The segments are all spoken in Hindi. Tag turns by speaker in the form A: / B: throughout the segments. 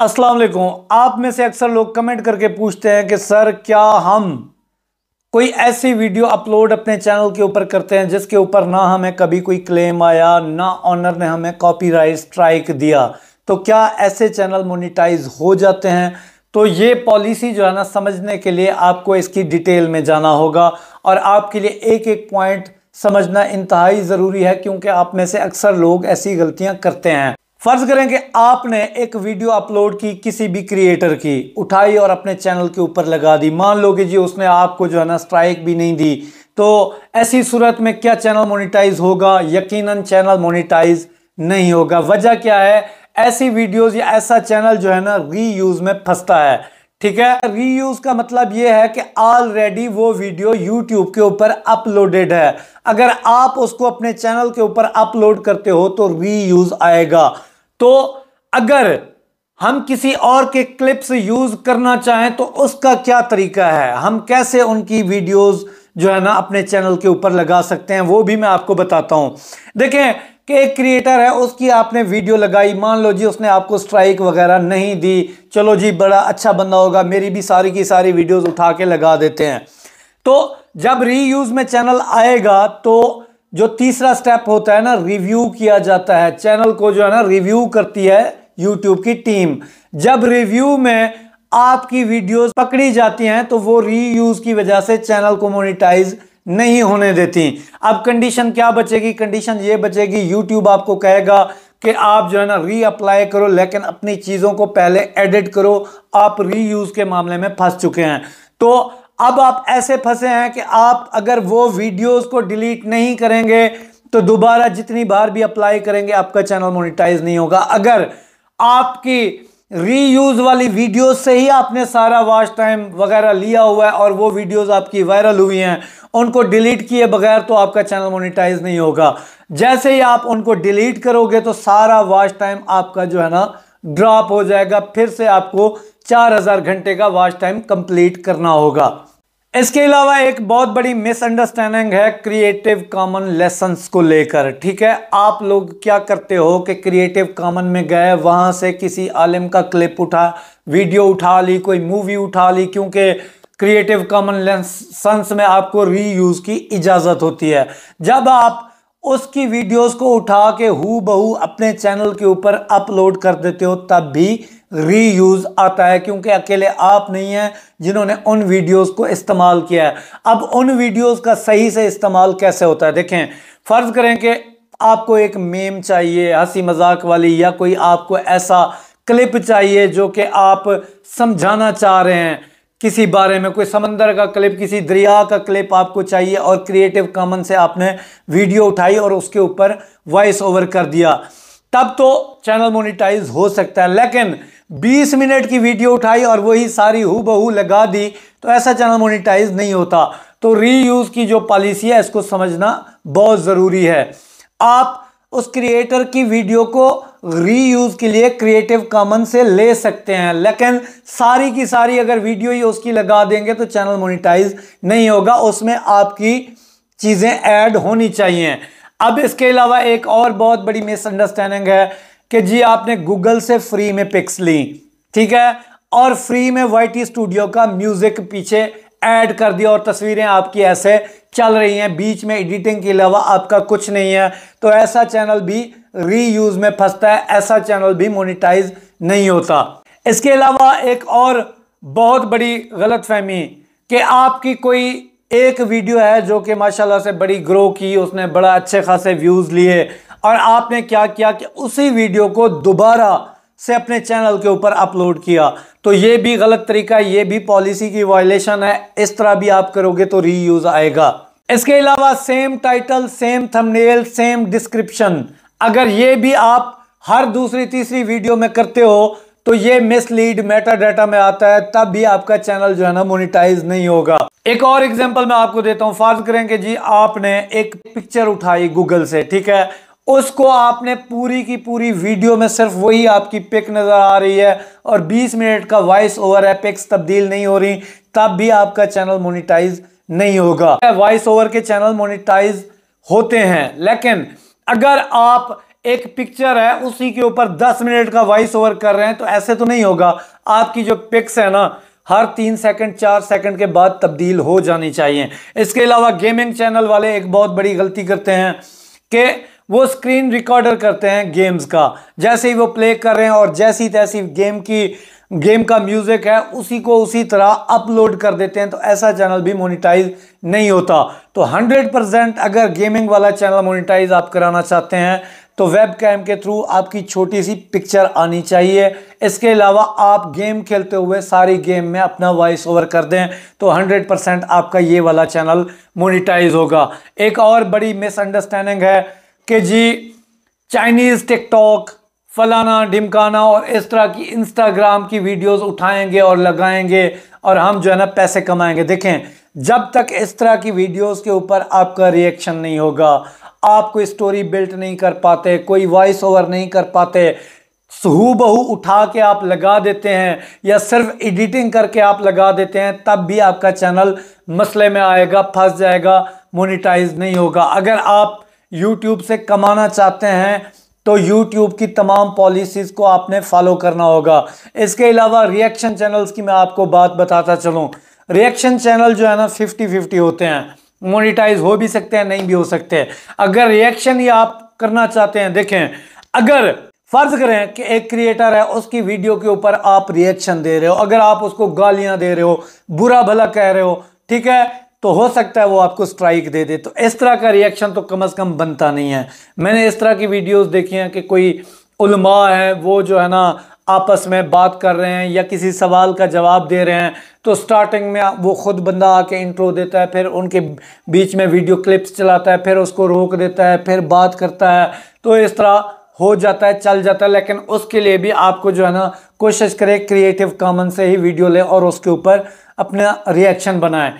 A: अस्सलाम वालेकुम आप में से अक्सर लोग कमेंट करके पूछते हैं कि सर क्या हम कोई ऐसी वीडियो अपलोड अपने चैनल के ऊपर करते हैं जिसके ऊपर ना हमें कभी कोई क्लेम आया ना ऑनर ने हमें कॉपीराइट स्ट्राइक दिया तो क्या ऐसे चैनल मोनिटाइज हो जाते हैं तो ये पॉलिसी जो है ना समझने के लिए आपको इसकी डिटेल में जाना होगा और आपके लिए एक एक पॉइंट समझना इंतहाई ज़रूरी है क्योंकि आप में से अक्सर लोग ऐसी गलतियां करते हैं फर्ज करें कि आपने एक वीडियो अपलोड की किसी भी क्रिएटर की उठाई और अपने चैनल के ऊपर लगा दी मान लो कि जी उसने आपको जो है ना स्ट्राइक भी नहीं दी तो ऐसी सूरत में क्या चैनल मोनिटाइज होगा यकीनन चैनल मोनिटाइज नहीं होगा वजह क्या है ऐसी वीडियोस या ऐसा चैनल जो है ना रीयूज में फंसता है ठीक है रीयूज का मतलब यह है कि ऑलरेडी वो वीडियो यूट्यूब के ऊपर अपलोडेड है अगर आप उसको अपने चैनल के ऊपर अपलोड करते हो तो रीयूज आएगा तो अगर हम किसी और के क्लिप्स यूज करना चाहें तो उसका क्या तरीका है हम कैसे उनकी वीडियोस जो है ना अपने चैनल के ऊपर लगा सकते हैं वो भी मैं आपको बताता हूं देखें कि एक क्रिएटर है उसकी आपने वीडियो लगाई मान लो जी उसने आपको स्ट्राइक वगैरह नहीं दी चलो जी बड़ा अच्छा बंदा होगा मेरी भी सारी की सारी वीडियोज उठा के लगा देते हैं तो जब रीयूज़ में चैनल आएगा तो जो तीसरा स्टेप होता है ना रिव्यू किया जाता है चैनल को जो है ना रिव्यू करती है यूट्यूब की टीम जब रिव्यू में आपकी वीडियोस पकड़ी जाती हैं तो वो रीयूज की वजह से चैनल को मोनिटाइज नहीं होने देती अब कंडीशन क्या बचेगी कंडीशन ये बचेगी यूट्यूब आपको कहेगा कि आप जो है ना रीअप्लाई करो लेकिन अपनी चीज़ों को पहले एडिट करो आप रीयूज के मामले में फंस चुके हैं तो अब आप ऐसे फंसे हैं कि आप अगर वो वीडियोस को डिलीट नहीं करेंगे तो दोबारा जितनी बार भी अप्लाई करेंगे आपका चैनल मोनिटाइज नहीं होगा अगर आपकी रीयूज वाली वीडियो से ही आपने सारा वॉच टाइम वगैरह लिया हुआ है और वो वीडियोस आपकी वायरल हुई हैं उनको डिलीट किए बगैर तो आपका चैनल मोनिटाइज नहीं होगा जैसे ही आप उनको डिलीट करोगे तो सारा वॉच टाइम आपका जो है ना ड्रॉप हो जाएगा फिर से आपको चार हजार घंटे का वॉच टाइम कंप्लीट करना होगा इसके अलावा एक बहुत बड़ी मिसअंडरस्टैंडिंग है क्रिएटिव कॉमन लेसन्स को लेकर ठीक है आप लोग क्या करते हो कि क्रिएटिव कॉमन में गए वहां से किसी आलिम का क्लिप उठा वीडियो उठा ली कोई मूवी उठा ली क्योंकि क्रिएटिव कॉमन लेसन्स में आपको रीयूज़ की इजाज़त होती है जब आप उसकी वीडियोस को उठा के हु बहू अपने चैनल के ऊपर अपलोड कर देते हो तब भी रीयूज़ आता है क्योंकि अकेले आप नहीं हैं जिन्होंने उन वीडियोस को इस्तेमाल किया है अब उन वीडियोस का सही से इस्तेमाल कैसे होता है देखें फ़र्ज़ करें कि आपको एक मेम चाहिए हंसी मजाक वाली या कोई आपको ऐसा क्लिप चाहिए जो कि आप समझाना चाह रहे हैं किसी बारे में कोई समंदर का क्लिप किसी दरिया का क्लिप आपको चाहिए और क्रिएटिव कॉमन से आपने वीडियो उठाई और उसके ऊपर वॉइस ओवर कर दिया तब तो चैनल मोनिटाइज हो सकता है लेकिन 20 मिनट की वीडियो उठाई और वही सारी हु बहू लगा दी तो ऐसा चैनल मोनिटाइज नहीं होता तो रीयूज़ की जो पॉलिसी है इसको समझना बहुत ज़रूरी है आप उस क्रिएटर की वीडियो को रीयूज़ के लिए क्रिएटिव कॉमन से ले सकते हैं लेकिन सारी की सारी अगर वीडियो ही उसकी लगा देंगे तो चैनल मोनिटाइज नहीं होगा उसमें आपकी चीज़ें ऐड होनी चाहिए अब इसके अलावा एक और बहुत बड़ी मिसअंडरस्टैंडिंग है कि जी आपने गूगल से फ्री में पिक्स ली ठीक है और फ्री में वाई स्टूडियो का म्यूजिक पीछे ऐड कर दिया और तस्वीरें आपकी ऐसे चल रही हैं बीच में एडिटिंग के अलावा आपका कुछ नहीं है तो ऐसा चैनल भी रीयूज में फंसता है ऐसा चैनल भी मोनिटाइज नहीं होता इसके अलावा एक और बहुत बड़ी गलतफहमी कि आपकी कोई एक वीडियो है जो कि माशाल्लाह से बड़ी ग्रो की उसने बड़ा अच्छे खासे व्यूज़ लिए और आपने क्या किया कि उसी वीडियो को दोबारा से अपने चैनल के ऊपर अपलोड किया तो ये भी गलत तरीका है ये भी पॉलिसी की वायलेशन है इस तरह भी आप करोगे तो रीयूज आएगा इसके अलावा same title same thumbnail same description अगर ये भी आप हर दूसरी तीसरी वीडियो में करते हो तो ये मिसलीड मेटा डाटा में आता है तब भी आपका चैनल जो है ना मोनिटाइज नहीं होगा एक और एग्जांपल मैं आपको देता हूं फर्ज करें कि जी आपने एक पिक्चर उठाई गूगल से ठीक है उसको आपने पूरी की पूरी वीडियो में सिर्फ वही आपकी पिक नज़र आ रही है और 20 मिनट का वॉइस ओवर है पिक्स तब्दील नहीं हो रही तब भी आपका चैनल मोनिटाइज नहीं होगा वॉइस ओवर के चैनल मोनिटाइज होते हैं लेकिन अगर आप एक पिक्चर है उसी के ऊपर 10 मिनट का वॉइस ओवर कर रहे हैं तो ऐसे तो नहीं होगा आपकी जो पिक्स है ना हर तीन सेकंड चार सेकंड के बाद तब्दील हो जानी चाहिए इसके अलावा गेमिंग चैनल वाले एक बहुत बड़ी गलती करते हैं कि वो स्क्रीन रिकॉर्डर करते हैं गेम्स का जैसे ही वो प्ले कर रहे हैं और जैसी तैसी गेम की गेम का म्यूज़िक है उसी को उसी तरह अपलोड कर देते हैं तो ऐसा चैनल भी मोनिटाइज नहीं होता तो 100 परसेंट अगर गेमिंग वाला चैनल मोनिटाइज आप कराना चाहते हैं तो वेब कैम के थ्रू आपकी छोटी सी पिक्चर आनी चाहिए इसके अलावा आप गेम खेलते हुए सारी गेम में अपना वॉइस ओवर कर दें तो 100 परसेंट आपका ये वाला चैनल मोनिटाइज होगा एक और बड़ी मिसअंडरस्टैंडिंग है कि जी चाइनीज़ टिकटॉक फलाना ढिमकाना और इस तरह की इंस्टाग्राम की वीडियोस उठाएंगे और लगाएंगे और हम जो है ना पैसे कमाएंगे देखें जब तक इस तरह की वीडियोस के ऊपर आपका रिएक्शन नहीं होगा आप कोई स्टोरी बिल्ट नहीं कर पाते कोई वॉइस ओवर नहीं कर पाते हु बहू उठा के आप लगा देते हैं या सिर्फ एडिटिंग करके आप लगा देते हैं तब भी आपका चैनल मसले में आएगा फंस जाएगा मोनिटाइज नहीं होगा अगर आप यूट्यूब से कमाना चाहते हैं तो यूट्यूब की तमाम पॉलिसीज़ को आपने फॉलो करना होगा इसके अलावा रिएक्शन चैनल्स की मैं आपको बात बताता चलूं। रिएक्शन चैनल जो है ना फिफ्टी फिफ्टी होते हैं मोनिटाइज हो भी सकते हैं नहीं भी हो सकते अगर रिएक्शन ही आप करना चाहते हैं देखें अगर फर्ज करें कि एक क्रिएटर है उसकी वीडियो के ऊपर आप रिएक्शन दे रहे हो अगर आप उसको गालियां दे रहे हो बुरा भला कह रहे हो ठीक है तो हो सकता है वो आपको स्ट्राइक दे दे तो इस तरह का रिएक्शन तो कम अज़ कम बनता नहीं है मैंने इस तरह की वीडियोस देखी हैं कि कोई उलमा है वो जो है ना आपस में बात कर रहे हैं या किसी सवाल का जवाब दे रहे हैं तो स्टार्टिंग में वो ख़ुद बंदा आके इंट्रो देता है फिर उनके बीच में वीडियो क्लिप्स चलाता है फिर उसको रोक देता है फिर बात करता है तो इस तरह हो जाता है चल जाता है लेकिन उसके लिए भी आपको जो है ना कोशिश करें क्रिएटिव कॉमन से ही वीडियो लें और उसके ऊपर अपना रिएक्शन बनाएं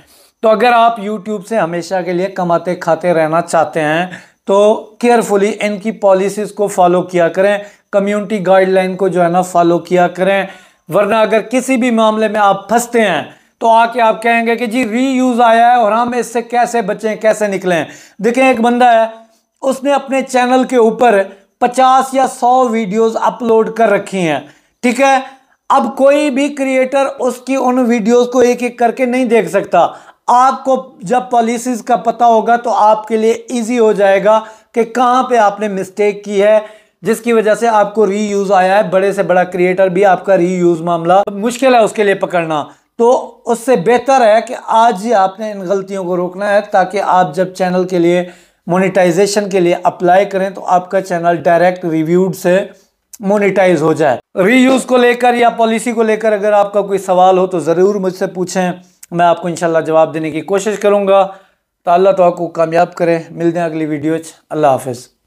A: तो अगर आप यूट्यूब से हमेशा के लिए कमाते खाते रहना चाहते हैं तो केयरफुली इनकी पॉलिसीज़ को फॉलो किया करें कम्युनिटी गाइडलाइन को जो है ना फॉलो किया करें वरना अगर किसी भी मामले में आप फंसते हैं तो आके आप कहेंगे कि जी री यूज़ आया है और हम इससे कैसे बचें कैसे निकलें देखें एक बंदा है उसने अपने चैनल के ऊपर पचास या सौ वीडियोस अपलोड कर रखी हैं ठीक है अब कोई भी क्रिएटर उसकी उन वीडियोस को एक एक करके नहीं देख सकता आपको जब पॉलिसीज़ का पता होगा तो आपके लिए इजी हो जाएगा कि कहाँ पे आपने मिस्टेक की है जिसकी वजह से आपको रीयूज़ आया है बड़े से बड़ा क्रिएटर भी आपका रीयूज़ मामला मुश्किल है उसके लिए पकड़ना तो उससे बेहतर है कि आज ही आपने इन गलतियों को रोकना है ताकि आप जब चैनल के लिए मोनिटाइजेशन के लिए अप्लाई करें तो आपका चैनल डायरेक्ट रिव्यूड से मोनिटाइज हो जाए रीयूज़ को लेकर या पॉलिसी को लेकर अगर आपका कोई सवाल हो तो ज़रूर मुझसे पूछें मैं आपको इनशाला जवाब देने की कोशिश करूँगा तो अल्लाह तो आपको कामयाब करें मिलते हैं अगली वीडियो अल्लाह हाफिज़